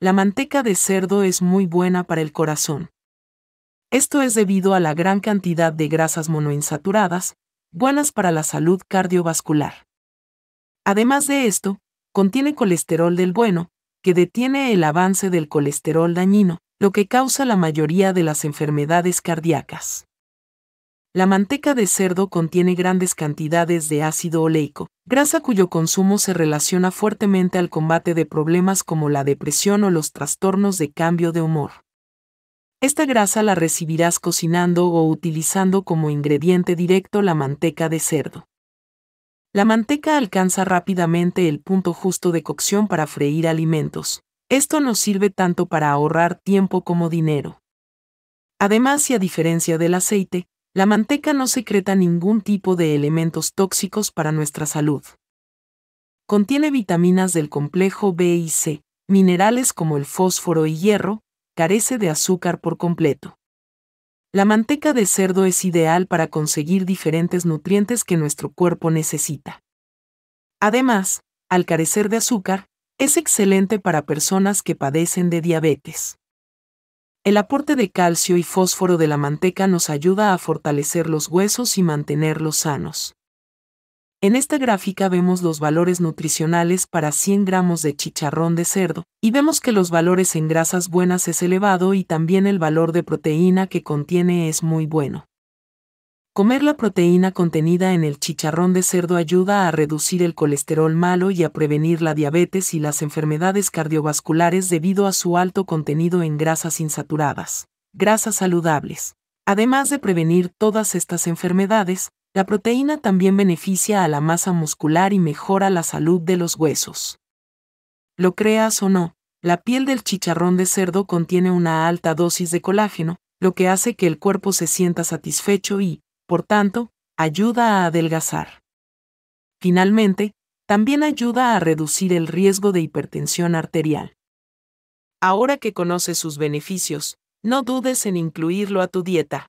La manteca de cerdo es muy buena para el corazón. Esto es debido a la gran cantidad de grasas monoinsaturadas, buenas para la salud cardiovascular. Además de esto, contiene colesterol del bueno, que detiene el avance del colesterol dañino, lo que causa la mayoría de las enfermedades cardíacas. La manteca de cerdo contiene grandes cantidades de ácido oleico, grasa cuyo consumo se relaciona fuertemente al combate de problemas como la depresión o los trastornos de cambio de humor. Esta grasa la recibirás cocinando o utilizando como ingrediente directo la manteca de cerdo. La manteca alcanza rápidamente el punto justo de cocción para freír alimentos. Esto nos sirve tanto para ahorrar tiempo como dinero. Además, y a diferencia del aceite, la manteca no secreta ningún tipo de elementos tóxicos para nuestra salud. Contiene vitaminas del complejo B y C, minerales como el fósforo y hierro, carece de azúcar por completo. La manteca de cerdo es ideal para conseguir diferentes nutrientes que nuestro cuerpo necesita. Además, al carecer de azúcar, es excelente para personas que padecen de diabetes. El aporte de calcio y fósforo de la manteca nos ayuda a fortalecer los huesos y mantenerlos sanos. En esta gráfica vemos los valores nutricionales para 100 gramos de chicharrón de cerdo, y vemos que los valores en grasas buenas es elevado y también el valor de proteína que contiene es muy bueno. Comer la proteína contenida en el chicharrón de cerdo ayuda a reducir el colesterol malo y a prevenir la diabetes y las enfermedades cardiovasculares debido a su alto contenido en grasas insaturadas, grasas saludables. Además de prevenir todas estas enfermedades, la proteína también beneficia a la masa muscular y mejora la salud de los huesos. Lo creas o no, la piel del chicharrón de cerdo contiene una alta dosis de colágeno, lo que hace que el cuerpo se sienta satisfecho y, por tanto, ayuda a adelgazar. Finalmente, también ayuda a reducir el riesgo de hipertensión arterial. Ahora que conoces sus beneficios, no dudes en incluirlo a tu dieta.